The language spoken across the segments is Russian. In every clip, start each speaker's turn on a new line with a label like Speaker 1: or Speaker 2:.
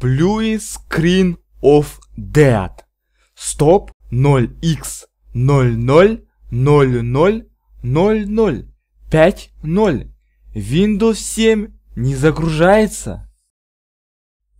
Speaker 1: Blue Screen of Death. Стоп 0x000000 5.0. Windows 7 не загружается.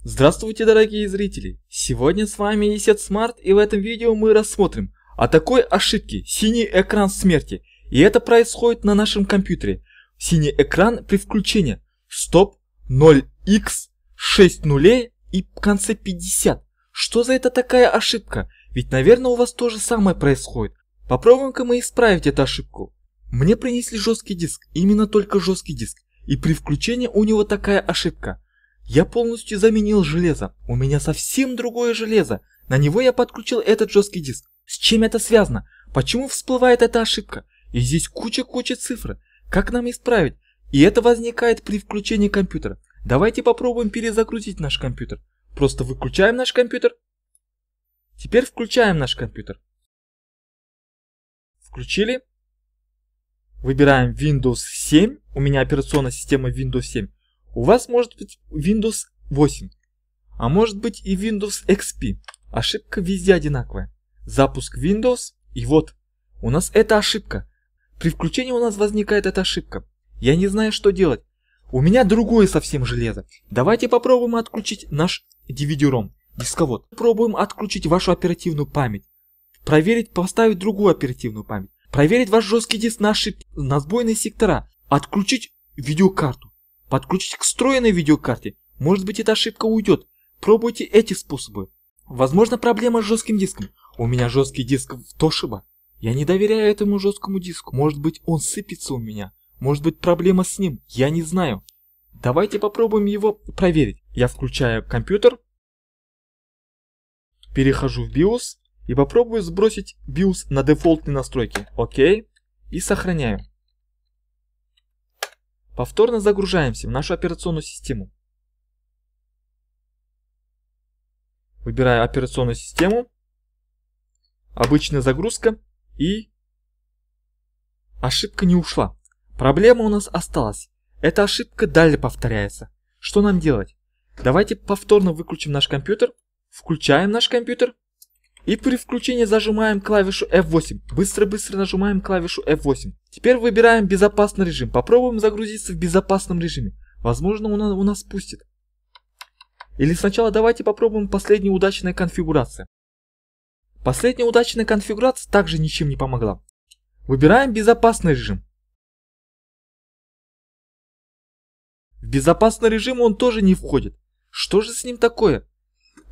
Speaker 1: Здравствуйте, дорогие зрители! Сегодня с вами Есет Смарт и в этом видео мы рассмотрим о такой ошибке синий экран смерти. И это происходит на нашем компьютере. Синий экран при включении. Стоп 0x 6 нулей и в конце 50. Что за это такая ошибка? Ведь, наверное, у вас то же самое происходит. Попробуем-ка мы исправить эту ошибку. Мне принесли жесткий диск, именно только жесткий диск. И при включении у него такая ошибка. Я полностью заменил железо. У меня совсем другое железо. На него я подключил этот жесткий диск. С чем это связано? Почему всплывает эта ошибка? И здесь куча-куча цифр. Как нам исправить? И это возникает при включении компьютера. Давайте попробуем перезагрузить наш компьютер. Просто выключаем наш компьютер. Теперь включаем наш компьютер. Включили. Выбираем Windows 7. У меня операционная система Windows 7. У вас может быть Windows 8. А может быть и Windows XP. Ошибка везде одинаковая. Запуск Windows и вот. У нас эта ошибка. При включении у нас возникает эта ошибка. Я не знаю, что делать. У меня другое совсем железо. Давайте попробуем отключить наш DVD-ROM, дисковод. Попробуем отключить вашу оперативную память. Проверить, поставить другую оперативную память. Проверить ваш жесткий диск на, ошиб... на сбойные сектора. Отключить видеокарту. Подключить к встроенной видеокарте. Может быть эта ошибка уйдет. Пробуйте эти способы. Возможно проблема с жестким диском. У меня жесткий диск в Тошиба. Я не доверяю этому жесткому диску. Может быть он сыпется у меня. Может быть проблема с ним, я не знаю. Давайте попробуем его проверить. Я включаю компьютер, перехожу в BIOS и попробую сбросить BIOS на дефолтные настройки. Окей. И сохраняю. Повторно загружаемся в нашу операционную систему. Выбираю операционную систему. Обычная загрузка и ошибка не ушла. Проблема у нас осталась. Эта ошибка далее повторяется. Что нам делать? Давайте повторно выключим наш компьютер, включаем наш компьютер и при включении зажимаем клавишу F8. Быстро-быстро нажимаем клавишу F8. Теперь выбираем безопасный режим. Попробуем загрузиться в безопасном режиме. Возможно, он у нас пустит. Или сначала давайте попробуем последнюю удачную конфигурацию. Последняя удачная конфигурация также ничем не помогла. Выбираем безопасный режим. В безопасный режим он тоже не входит. Что же с ним такое?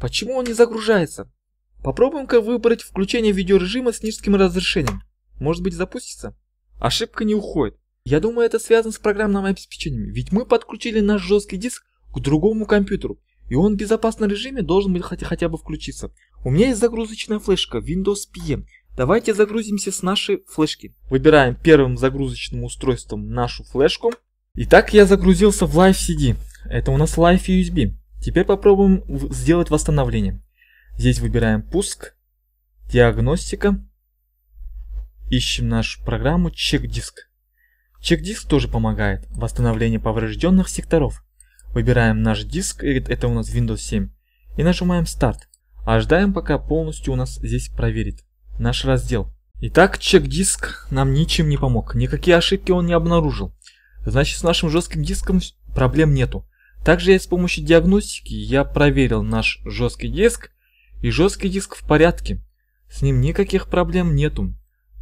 Speaker 1: Почему он не загружается? Попробуем-ка выбрать включение видеорежима с низким разрешением. Может быть запустится? Ошибка не уходит. Я думаю, это связано с программным обеспечением, ведь мы подключили наш жесткий диск к другому компьютеру, и он в безопасном режиме должен быть хотя, хотя бы включиться. У меня есть загрузочная флешка Windows PE. Давайте загрузимся с нашей флешки. Выбираем первым загрузочным устройством нашу флешку. Итак, я загрузился в Live CD. Это у нас Live USB. Теперь попробуем сделать восстановление. Здесь выбираем пуск, диагностика, ищем нашу программу чек-диск. Чек-диск тоже помогает восстановление поврежденных секторов. Выбираем наш диск, это у нас Windows 7, и нажимаем старт. Ожидаем, пока полностью у нас здесь проверит наш раздел. Итак, чек-диск нам ничем не помог, никакие ошибки он не обнаружил. Значит, с нашим жестким диском проблем нету. Также я с помощью диагностики я проверил наш жесткий диск, и жесткий диск в порядке. С ним никаких проблем нету.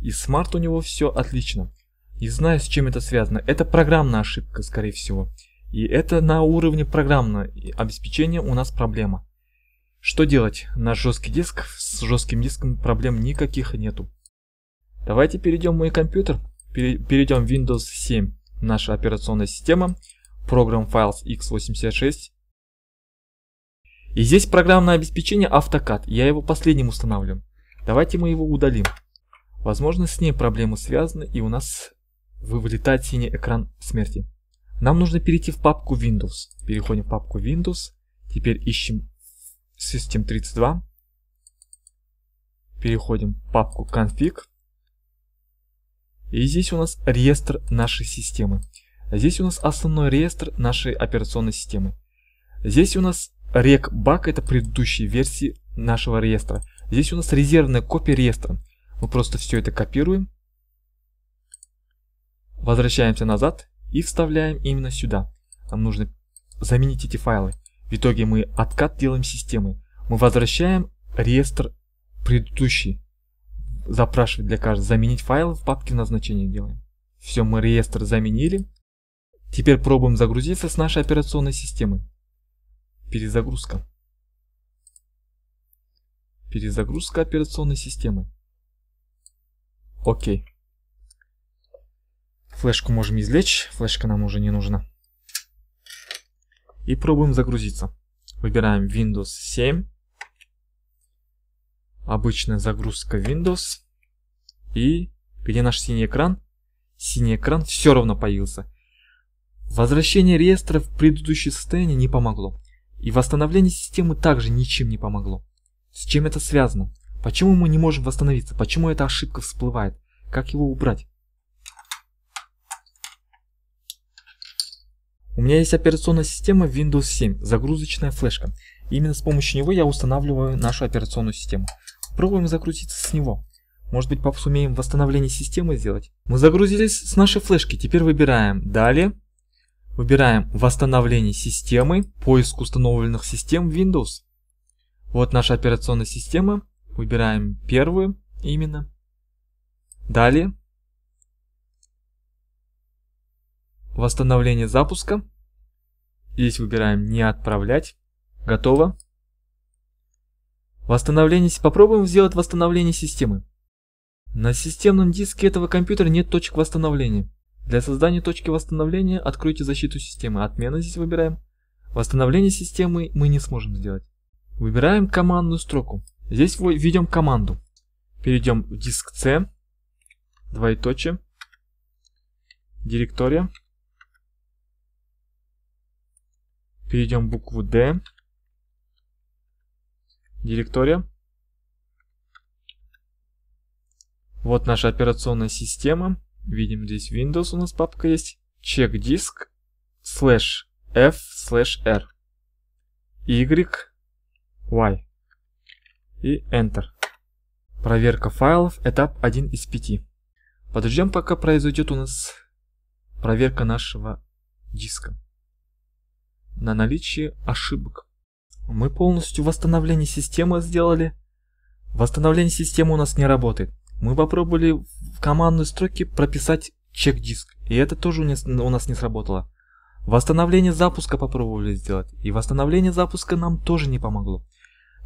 Speaker 1: И смарт у него все отлично. Не знаю, с чем это связано. Это программная ошибка, скорее всего. И это на уровне программного обеспечения у нас проблема. Что делать? Наш жесткий диск, с жестким диском проблем никаких нету. Давайте перейдем в мой компьютер. Перейдем в Windows 7 наша операционная система, Program Files x86. И здесь программное обеспечение AutoCAD, я его последним устанавливаю. Давайте мы его удалим. Возможно, с ней проблемы связаны и у нас вылетает синий экран смерти. Нам нужно перейти в папку Windows. Переходим в папку Windows. Теперь ищем System32. Переходим в папку Config. И здесь у нас реестр нашей системы. Здесь у нас основной реестр нашей операционной системы. Здесь у нас рек-бак, это предыдущие версии нашего реестра. Здесь у нас резервная копия реестра. Мы просто все это копируем. Возвращаемся назад и вставляем именно сюда. Нам нужно заменить эти файлы. В итоге мы откат делаем системы. Мы возвращаем реестр предыдущий запрашивать для каждого. Заменить файлы в папке назначения делаем. Все, мы реестр заменили. Теперь пробуем загрузиться с нашей операционной системы. Перезагрузка. Перезагрузка операционной системы. Окей. Флешку можем извлечь, флешка нам уже не нужна. И пробуем загрузиться. Выбираем Windows 7 обычная загрузка Windows. И где наш синий экран? Синий экран все равно появился. Возвращение реестра в предыдущее состояние не помогло. И восстановление системы также ничем не помогло. С чем это связано? Почему мы не можем восстановиться? Почему эта ошибка всплывает? Как его убрать? У меня есть операционная система Windows 7, загрузочная флешка. Именно с помощью него я устанавливаю нашу операционную систему. Пробуем закрутиться с него. Может быть, пап, сумеем восстановление системы сделать? Мы загрузились с нашей флешки. Теперь выбираем «Далее». Выбираем «Восстановление системы», «Поиск установленных систем Windows». Вот наша операционная система. Выбираем первую именно. Далее. Восстановление запуска. Здесь выбираем «Не отправлять». Готово. Восстановление... Попробуем сделать восстановление системы. На системном диске этого компьютера нет точек восстановления. Для создания точки восстановления откройте защиту системы. Отмена здесь выбираем. Восстановление системы мы не сможем сделать. Выбираем командную строку. Здесь введем команду. Перейдем в диск C. Двоеточие. Директория. Перейдем в букву D. Директория. Вот наша операционная система. Видим здесь Windows у нас папка есть. Check диск slash f slash r. Y. Y. И Enter. Проверка файлов, этап 1 из 5. Подождем, пока произойдет у нас проверка нашего диска на наличие ошибок. Мы полностью восстановление системы сделали. Восстановление системы у нас не работает. Мы попробовали в командной строке прописать чек-диск, и это тоже у нас, не сработало. Восстановление запуска попробовали сделать, и восстановление запуска нам тоже не помогло.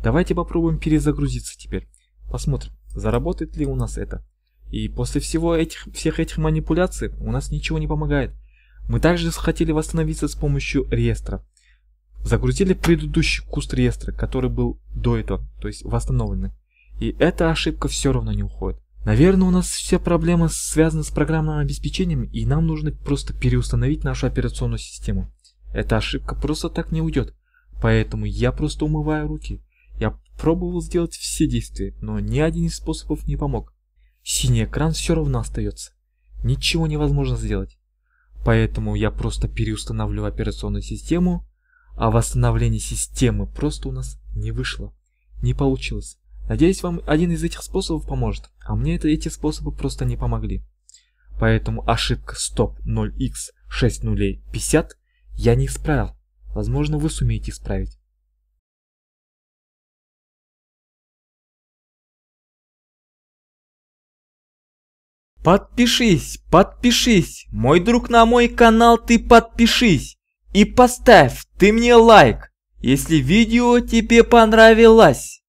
Speaker 1: Давайте попробуем перезагрузиться теперь. Посмотрим, заработает ли у нас это. И после всего этих, всех этих манипуляций у нас ничего не помогает. Мы также хотели восстановиться с помощью реестра загрузили предыдущий куст реестра, который был до этого, то есть восстановленный. И эта ошибка все равно не уходит. Наверное, у нас все проблемы связаны с программным обеспечением, и нам нужно просто переустановить нашу операционную систему. Эта ошибка просто так не уйдет. Поэтому я просто умываю руки. Я пробовал сделать все действия, но ни один из способов не помог. Синий экран все равно остается. Ничего невозможно сделать. Поэтому я просто переустанавливаю операционную систему а восстановление системы просто у нас не вышло. Не получилось. Надеюсь, вам один из этих способов поможет, а мне это, эти способы просто не помогли. Поэтому ошибка стоп 0x6050 нулей я не исправил. Возможно, вы сумеете исправить. Подпишись, подпишись, мой друг на мой канал ты подпишись. И поставь ты мне лайк, если видео тебе понравилось.